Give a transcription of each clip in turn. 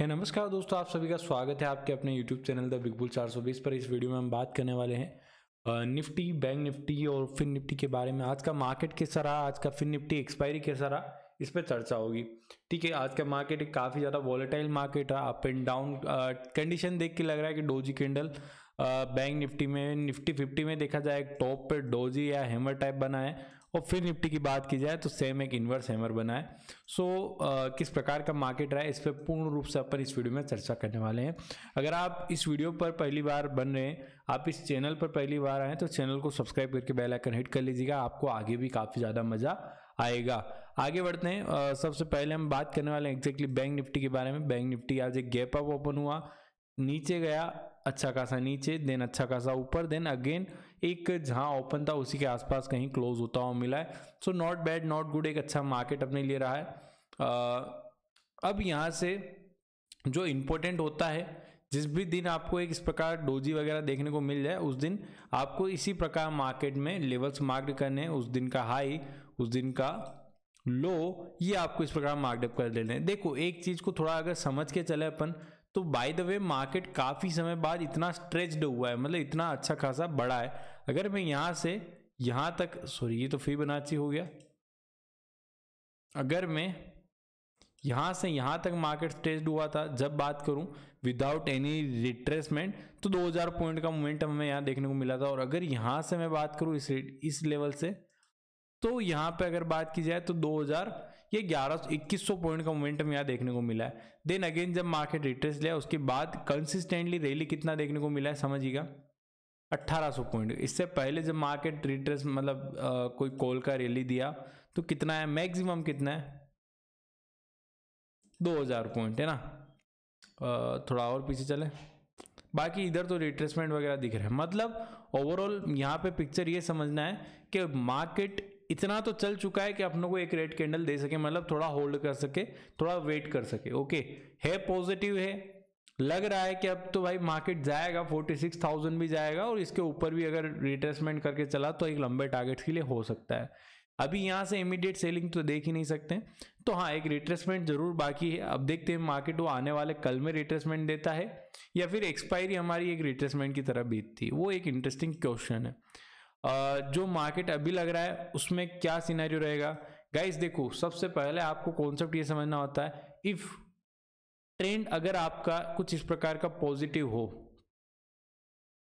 hey, नमस्कार दोस्तों आप सभी का स्वागत है आपके अपने यूट्यूब चैनल द बुल 420 पर इस वीडियो में हम बात करने वाले हैं निफ्टी बैंक निफ्टी और फिन निफ्टी के बारे में आज का मार्केट कैसा रहा आज का फिन निफ्टी एक्सपायरी कैसा रहा इस पर चर्चा होगी ठीक है आज का मार्केट काफ़ी ज़्यादा वॉलेटाइल मार्केट रहा अप एंड डाउन कंडीशन देख के लग रहा है कि डोजी कैंडल बैंक निफ्टी में निफ्टी फिफ्टी में देखा जाए टॉप पर डोजी या हेमर टाइप बना है और फिर निफ्टी की बात की जाए तो सेम एक इन्वर्स हैमर बना है सो so, किस प्रकार का मार्केट रहा है इस पर पूर्ण रूप से अपन इस वीडियो में चर्चा करने वाले हैं अगर आप इस वीडियो पर पहली बार बन रहे हैं आप इस चैनल पर पहली बार आए तो चैनल को सब्सक्राइब करके बेल आइकन हिट कर लीजिएगा आपको आगे भी काफ़ी ज़्यादा मज़ा आएगा आगे बढ़ते हैं सबसे पहले हम बात करने वाले हैं एग्जैक्टली बैंक निफ्टी के बारे में बैंक निफ्टी आज एक गैप अप ओपन हुआ नीचे गया अच्छा खासा नीचे देन अच्छा खासा ऊपर देन अगेन एक जहाँ ओपन था उसी के आसपास कहीं क्लोज होता हुआ मिला है so not bad not good एक अच्छा मार्केट अपने लिए रहा है आ, अब यहाँ से जो इम्पोर्टेंट होता है जिस भी दिन आपको एक इस प्रकार डोजी वगैरह देखने को मिल जाए उस दिन आपको इसी प्रकार मार्केट में लेवल्स मार्क करने उस दिन का हाई उस दिन का लो ये आपको इस प्रकार मार्कडअप कर लेने देखो एक चीज़ को थोड़ा अगर समझ के चले अपन तो बाय द वे मार्केट काफ़ी समय बाद इतना स्ट्रेच्ड हुआ है मतलब इतना अच्छा खासा बड़ा है अगर मैं यहाँ से यहाँ तक सॉरी ये तो फी बनाची हो गया अगर मैं यहाँ से यहाँ तक मार्केट स्ट्रेच्ड हुआ था जब बात करूँ विदाउट एनी रिट्रेसमेंट तो 2000 पॉइंट का मोमेंटम हमें यहाँ देखने को मिला था और अगर यहाँ से मैं बात करूँ इस इस लेवल से तो यहाँ पे अगर बात की जाए तो 2000 ये ग्यारह इक्कीस सौ पॉइंट का मोमेंटम यहाँ देखने को मिला है देन अगेन जब मार्केट रिट्रेस लिया उसके बाद कंसिस्टेंटली रैली कितना देखने को मिला है समझिएगा 1800 पॉइंट इससे पहले जब मार्केट रिट्रेस मतलब आ, कोई कॉल का रैली दिया तो कितना है मैक्सिमम कितना है 2000 पॉइंट है ना आ, थोड़ा और पीछे चले बाकी इधर तो रिट्रेसमेंट वगैरह दिख रहा है मतलब ओवरऑल यहाँ पे पिक्चर ये समझना है कि मार्केट इतना तो चल चुका है कि अपनों को एक रेड कैंडल दे सके मतलब थोड़ा होल्ड कर सके थोड़ा वेट कर सके ओके है पॉजिटिव है लग रहा है कि अब तो भाई मार्केट जाएगा फोर्टी सिक्स थाउजेंड भी जाएगा और इसके ऊपर भी अगर रिट्रेसमेंट करके चला तो एक लंबे टारगेट के लिए हो सकता है अभी यहाँ से इमीडिएट सेलिंग तो देख ही नहीं सकते तो हाँ एक रिट्रेसमेंट जरूर बाकी है अब देखते हैं मार्केट वो आने वाले कल में रिट्रेसमेंट देता है या फिर एक्सपायरी हमारी एक रिट्रेसमेंट की तरफ बीतती है वो एक इंटरेस्टिंग क्वेश्चन है जो मार्केट अभी लग रहा है उसमें क्या सीनारियो रहेगा गाइस देखो सबसे पहले आपको कॉन्सेप्ट ये समझना होता है इफ ट्रेंड अगर आपका कुछ इस प्रकार का पॉजिटिव हो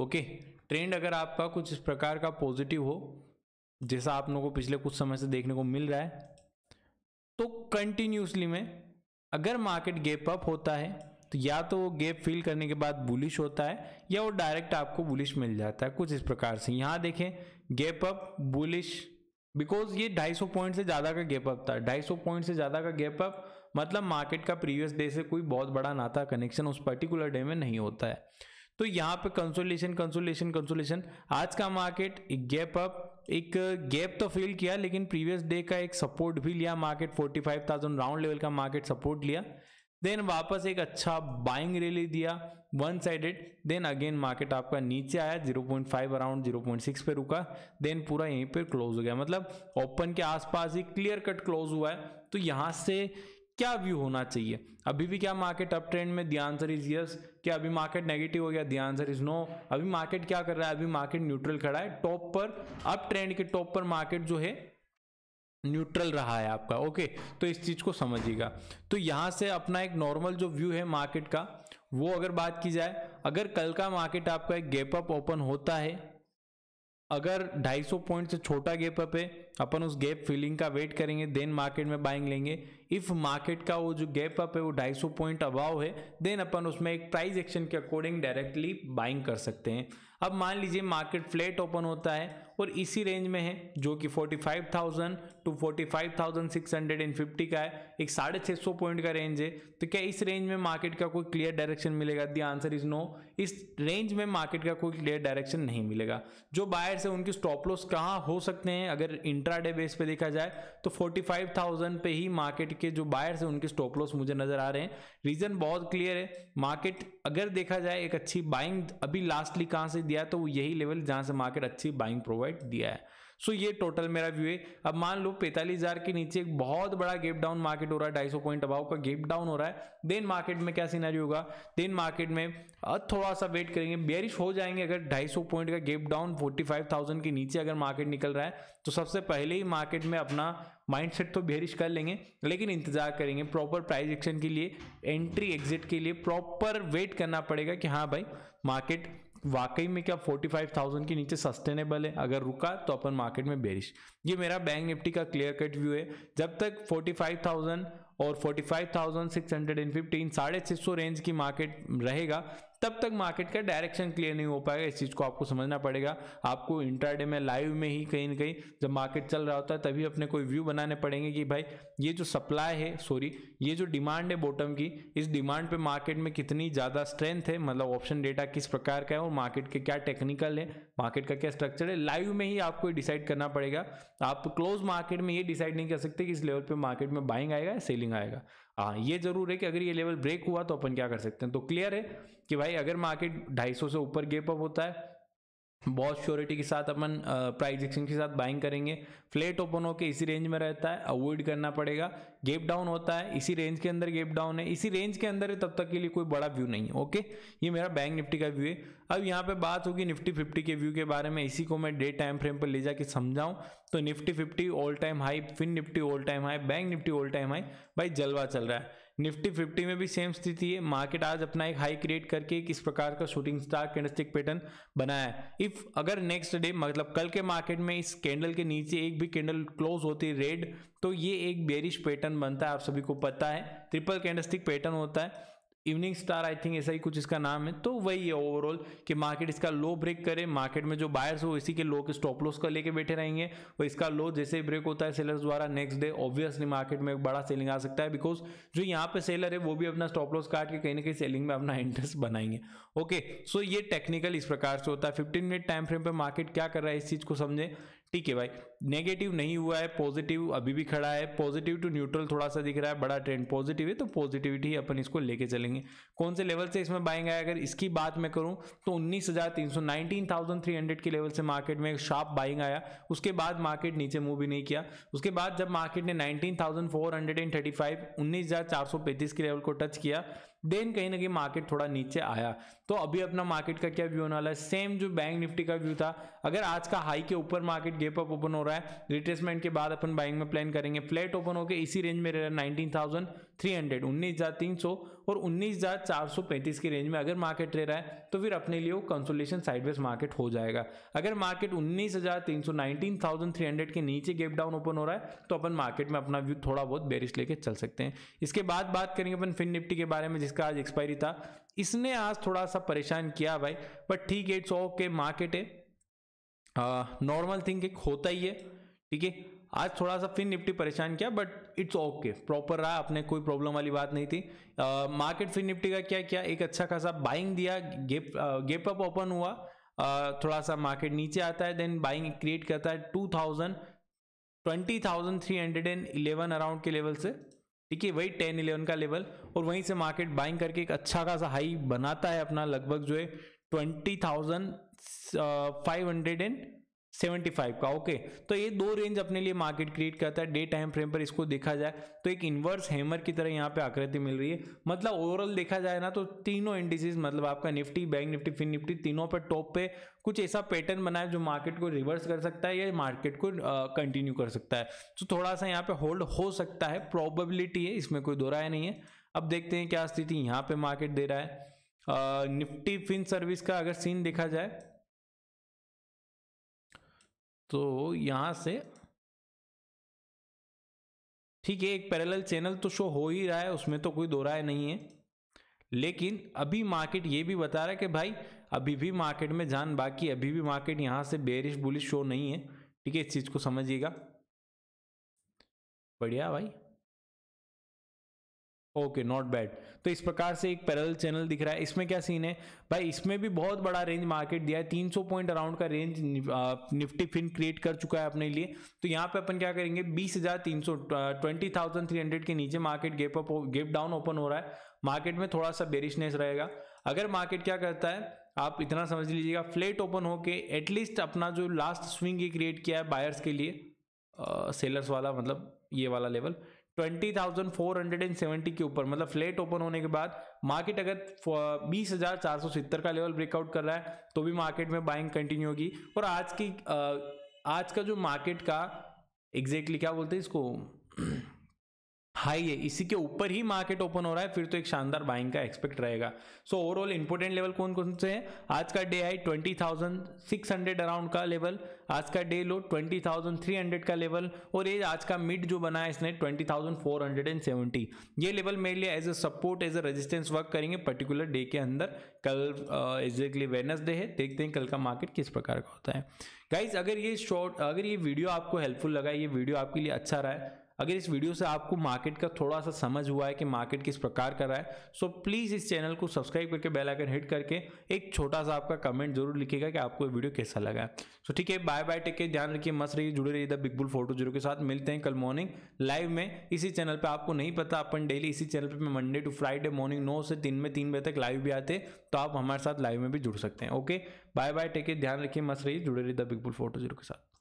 ओके ट्रेंड अगर आपका कुछ इस प्रकार का पॉजिटिव हो जैसा आप लोगों को पिछले कुछ समय से देखने को मिल रहा है तो कंटिन्यूसली में अगर मार्केट गेप अप होता है तो या तो वो गैप फिल करने के बाद बुलिश होता है या वो डायरेक्ट आपको बुलिश मिल जाता है कुछ इस प्रकार से यहाँ देखें गैप अप बुलिश बिकॉज ये 250 पॉइंट से ज़्यादा का गैप अप था 250 पॉइंट से ज़्यादा का गैप अप मतलब मार्केट का प्रीवियस डे से कोई बहुत बड़ा नाता कनेक्शन उस पर्टिकुलर डे में नहीं होता है तो यहाँ पे कंसोलेशन कंसोलेशन कंसोलेशन आज का मार्केट एक गैप अप एक गैप तो फील किया लेकिन प्रीवियस डे का एक सपोर्ट भी लिया मार्केट 45,000 राउंड लेवल का मार्केट सपोर्ट लिया देन वापस एक अच्छा बाइंग रैली दिया one sided then again market आपका नीचे आया 0.5 अराउंड 0.6 पे रुका देन पूरा यहीं पर क्लोज हो गया मतलब ओपन के आसपास ही क्लियर कट क्लोज हुआ है तो यहाँ से क्या व्यू होना चाहिए अभी भी क्या मार्केट अप ट्रेंड में दी आंसर इज यस क्या अभी मार्केट नेगेटिव हो गया दी आंसर इज नो अभी मार्केट क्या कर रहा है अभी मार्केट न्यूट्रल खड़ा है टॉप पर अप ट्रेंड के टॉप पर मार्केट जो है न्यूट्रल रहा है आपका ओके तो इस चीज़ को समझिएगा तो यहाँ से अपना एक नॉर्मल जो व्यू है मार्केट का वो अगर बात की जाए अगर कल का मार्केट आपका एक गैप अप ओपन होता है अगर 250 पॉइंट से छोटा गैप अप है अपन उस गैप फिलिंग का वेट करेंगे देन मार्केट में बाइंग लेंगे इफ मार्केट का वो जो गैप अप है वो 250 पॉइंट अबाव है देन अपन उसमें एक प्राइस एक्शन के अकॉर्डिंग डायरेक्टली बाइंग कर सकते हैं अब मान लीजिए मार्केट फ्लैट ओपन होता है और इसी रेंज में है जो कि 45,000 टू 45,650 का है एक साढ़े छः सौ पॉइंट का रेंज है तो क्या इस रेंज में मार्केट का कोई क्लियर डायरेक्शन मिलेगा दी आंसर इज नो इस रेंज में मार्केट का कोई क्लियर डायरेक्शन नहीं मिलेगा जो बायर्स है उनके स्टॉप लॉस कहाँ हो सकते हैं अगर इंट्राडे बेस पे देखा जाए तो 45,000 पे ही मार्केट के जो बायर्स से उनके स्टॉप लॉस मुझे नजर आ रहे हैं रीजन बहुत क्लियर है मार्केट अगर देखा जाए एक अच्छी बाइंग अभी लास्टली कहाँ से दिया तो यही लेवल जहाँ से मार्केट अच्छी बाइंग प्रोवाइड प्रोवाइड दिया है सो so, ये टोटल मेरा व्यू है अब मान लो पैंतालीस हजार के नीचे एक बहुत बड़ा गेप डाउन मार्केट हो रहा है ढाई सौ पॉइंट अबाव का गेप डाउन हो रहा है देन मार्केट में क्या सीनारी होगा देन मार्केट में थोड़ा सा वेट करेंगे बेरिश हो जाएंगे अगर ढाई सौ पॉइंट का gap down forty five thousand के नीचे अगर मार्केट निकल रहा है तो सबसे पहले ही मार्केट में अपना माइंड तो बेरिश कर लेंगे लेकिन इंतजार करेंगे प्रॉपर प्राइज एक्शन के लिए एंट्री एग्जिट के लिए प्रॉपर वेट करना पड़ेगा कि हाँ भाई मार्केट वाकई में क्या 45,000 के नीचे सस्टेनेबल है अगर रुका तो अपन मार्केट में बेरिश ये मेरा बैंक निफ्टी का क्लियर कट व्यू है जब तक 45,000 और 45,615 साढ़े छः रेंज की मार्केट रहेगा तब तक मार्केट का डायरेक्शन क्लियर नहीं हो पाएगा इस चीज़ को आपको समझना पड़ेगा आपको इंट्राडे में लाइव में ही कहीं ना कहीं जब मार्केट चल रहा होता है तभी अपने कोई व्यू बनाने पड़ेंगे कि भाई ये जो सप्लाई है सॉरी ये जो डिमांड है बॉटम की इस डिमांड पे मार्केट में कितनी ज़्यादा स्ट्रेंथ है मतलब ऑप्शन डेटा किस प्रकार का है और मार्केट के क्या टेक्निकल है मार्केट का क्या स्ट्रक्चर है लाइव में ही आपको डिसाइड करना पड़ेगा आप क्लोज मार्केट में ये डिसाइड नहीं कर सकते कि इस लेवल पर मार्केट में बाइंग आएगा सेलिंग आएगा हाँ, हाँ ये जरूर है कि अगर ये लेवल ब्रेक हुआ तो अपन क्या कर सकते हैं तो क्लियर है कि भाई अगर मार्केट 250 से ऊपर गेप अप होता है बहुत श्योरिटी के साथ अपन प्राइस एक्सचेंज के साथ बाइंग करेंगे फ्लैट ओपन होकर इसी रेंज में रहता है अवॉइड करना पड़ेगा गेप डाउन होता है इसी रेंज के अंदर गेप डाउन है इसी रेंज के अंदर तब तक के लिए कोई बड़ा व्यू नहीं है ओके ये मेरा बैंक निफ्टी का व्यू है अब यहाँ पे बात होगी निफ्टी फिफ्टी के व्यू के बारे में इसी को मैं डे टाइम फ्रेम पर ले जाके समझाऊँ तो Nifty fifty all time high fin Nifty all time high bank Nifty all time high भाई जलवा चल रहा है निफ्टी फिफ्टी में भी सेम स्थिति है मार्केट आज अपना एक हाई क्रिएट करके किस प्रकार का शूटिंग स्टार कैंडलस्टिक पैटर्न बनाया है इफ अगर नेक्स्ट डे मतलब कल के मार्केट में इस कैंडल के नीचे एक भी कैंडल क्लोज होती है रेड तो ये एक बेरिश पैटर्न बनता है आप सभी को पता है ट्रिपल कैंडलस्टिक पैटर्न होता है इवनिंग स्टार आई थिंक ऐसा ही कुछ इसका नाम है तो वही है ओवरऑल कि मार्केट इसका लो ब्रेक करे मार्केट में जो बायर्स हो इसी के लो के स्टॉप लॉस का लेके बैठे रहेंगे और इसका लो जैसे ही ब्रेक होता है सेलर्स द्वारा नेक्स्ट डे ऑब्वियसली मार्केट में एक बड़ा सेलिंग आ सकता है बिकॉज जो यहाँ पे सेलर है वो भी अपना स्टॉप लॉस काट के कहीं ना कहीं सेलिंग में अपना इंटरेस्ट बनाएंगे ओके सो ये टेक्निकल इस प्रकार से होता है फिफ्टीन मिनट टाइम फ्रेम पर मार्केट क्या कर रहा है इस चीज़ को समझे ठीक है भाई नेगेटिव नहीं हुआ है पॉजिटिव अभी भी खड़ा है पॉजिटिव टू न्यूट्रल थोड़ा सा दिख रहा है बड़ा ट्रेंड पॉजिटिव है तो पॉजिटिविटी अपन इसको लेके चलेंगे कौन से लेवल से इसमें बाइंग आया अगर इसकी बात मैं करूं तो उन्नीस हजार तीन सौ नाइनटीन थाउजेंड थ्री हंड्रेड के लेवल से मार्केट में शार्प बाइंग आया उसके बाद मार्केट नीचे मूव भी नहीं किया उसके बाद जब मार्केट ने nineteen thousand four hundred and thirty five उन्नीस हजार चार सौ पैंतीस के लेवल को टच किया देन कहीं ना कहीं मार्केट थोड़ा नीचे आया तो अभी अपना मार्केट का क्या व्यू होने वाला है सेम जो बैंक निफ्टी का व्यू था अगर आज का हाई के ऊपर मार्केट गेप अप ओपन हो रहा है रिट्रेसमेंट के बाद अपन बाइंग में प्लान करेंगे फ्लैट ओपन होकर इसी रेंज में रह रहा है नाइनटीन और उन्नीस हजार की रेंज में अगर मार्केट रह रहा है तो फिर अपने लिए कंसोलेशन साइडवेज मार्केट हो जाएगा अगर मार्केट उन्नीस हजार के नीचे गेप डाउन ओपन हो रहा है तो अपन मार्केट में अपना व्यू थोड़ा बहुत बेरिश लेके चल सकते हैं इसके बाद बात करेंगे अपन फिन निफ्टी के बारे में जिसका आज एक्सपायरी था इसने आज थोड़ा सा परेशान किया भाई बट ठीक है इट्स ओके मार्केट है नॉर्मल थिंग एक होता ही है ठीक है आज थोड़ा सा फिर निफ्टी परेशान किया बट इट्स ओके प्रॉपर रहा आपने कोई प्रॉब्लम वाली बात नहीं थी मार्केट फिर निफ्टी का क्या क्या एक अच्छा खासा बाइंग दिया गेप गेप अप ओपन हुआ uh, थोड़ा सा मार्केट नीचे आता है देन बाइंग क्रिएट करता है two thousand twenty thousand three hundred and eleven around के लेवल से ठीक है वही टेन इलेवन का लेवल और वहीं से मार्केट बाइंग करके एक अच्छा खासा हाई बनाता है अपना लगभग जो है twenty thousand five hundred and 75 का ओके तो ये दो रेंज अपने लिए मार्केट क्रिएट करता है डे टाइम फ्रेम पर इसको देखा जाए तो एक इन्वर्स हैमर की तरह यहाँ पे आकृति मिल रही है मतलब ओवरऑल देखा जाए ना तो तीनों इंडिसेज मतलब आपका निफ्टी बैंक निफ्टी फिन निफ्टी तीनों पर टॉप पे कुछ ऐसा पैटर्न बनाए जो मार्केट को रिवर्स कर सकता है या मार्केट को कंटिन्यू कर सकता है तो थोड़ा सा यहाँ पे होल्ड हो सकता है प्रॉबेबिलिटी है इसमें कोई दो राय नहीं है अब देखते हैं क्या स्थिति यहाँ पे मार्केट दे रहा है निफ्टी फिन सर्विस का अगर सीन देखा जाए तो यहाँ से ठीक है एक पैरेलल चैनल तो शो हो ही रहा है उसमें तो कोई दो राय नहीं है लेकिन अभी मार्केट ये भी बता रहा है कि भाई अभी भी मार्केट में जान बाकी अभी भी मार्केट यहाँ से बेरिश बुलिश शो नहीं है ठीक है इस चीज़ को समझिएगा बढ़िया भाई ओके नॉट बैड तो इस प्रकार से एक पैरल चैनल दिख रहा है इसमें क्या सीन है भाई इसमें भी बहुत बड़ा रेंज मार्केट दिया है 300 पॉइंट अराउंड का रेंज निफ्टी फिन क्रिएट कर चुका है अपने लिए तो यहाँ पे अपन क्या करेंगे बीस हजार तीन सौ ट्वेंटी थाउजेंड थ्री हंड्रेड के नीचे market gap up gap down open हो रहा है मार्केट में थोड़ा सा बेरिशनेस रहेगा अगर मार्केट क्या करता है आप इतना समझ लीजिएगा फ्लेट ओपन होके एटलीस्ट अपना जो लास्ट स्विंग ये क्रिएट किया है बायर्स के लिए सेलर्स वाला मतलब ये वाला लेवल 20,470 के ऊपर मतलब फ्लैट ओपन होने के बाद मार्केट अगर बीस हजार चार सौ सत्तर का लेवल ब्रेकआउट कर रहा है तो भी मार्केट में बाइंग कंटिन्यू होगी और आज की आज का जो मार्केट का एग्जैक्टली क्या बोलते हैं इसको हाई है इसी के ऊपर ही मार्केट ओपन हो रहा है फिर तो एक शानदार बाइंग का एक्सपेक्ट रहेगा सो ओवरऑल इंपोर्टेंट लेवल कौन कौन से हैं आज का day high twenty thousand six hundred around का लेवल आज का day low twenty thousand three hundred का लेवल और ये आज का मिड जो बना है इसने twenty thousand four hundred and seventy ये लेवल मेरे लिए as a support as a resistance work करेंगे पर्टिकुलर डे के अंदर कल एग्जैक्टली वेनसडे है देखते हैं कल का मार्केट किस प्रकार का होता है गाइज अगर ये शॉर्ट अगर ये वीडियो आपको हेल्पफुल लगा ये वीडियो आपके लिए अच्छा रहा है अगर इस वीडियो से आपको मार्केट का थोड़ा सा समझ हुआ है कि मार्केट किस प्रकार कर रहा है सो प्लीज़ इस चैनल को सब्सक्राइब करके बेल आइकन हिट करके एक छोटा सा आपका कमेंट जरूर लिखिएगा कि आपको वीडियो कैसा लगा सो ठीक है बाय बाय टेक के ध्यान रखिए मस्त रहिए जुड़े रहिए the big bull photo zero के साथ मिलते हैं कल मॉर्निंग लाइव में इसी चैनल पर आपको नहीं पता अपन डेली इसी चैनल पर मंडे टू फ्राइडे मॉर्निंग नौ से दिन में तीन बजे तक लाइव भी आते तो आप हमारे साथ लाइव में भी जुड़ सकते हैं ओके बाय बाय टेक के ध्यान रखिए मस्त रहिए जुड़े रहिए the big bull photo zero के साथ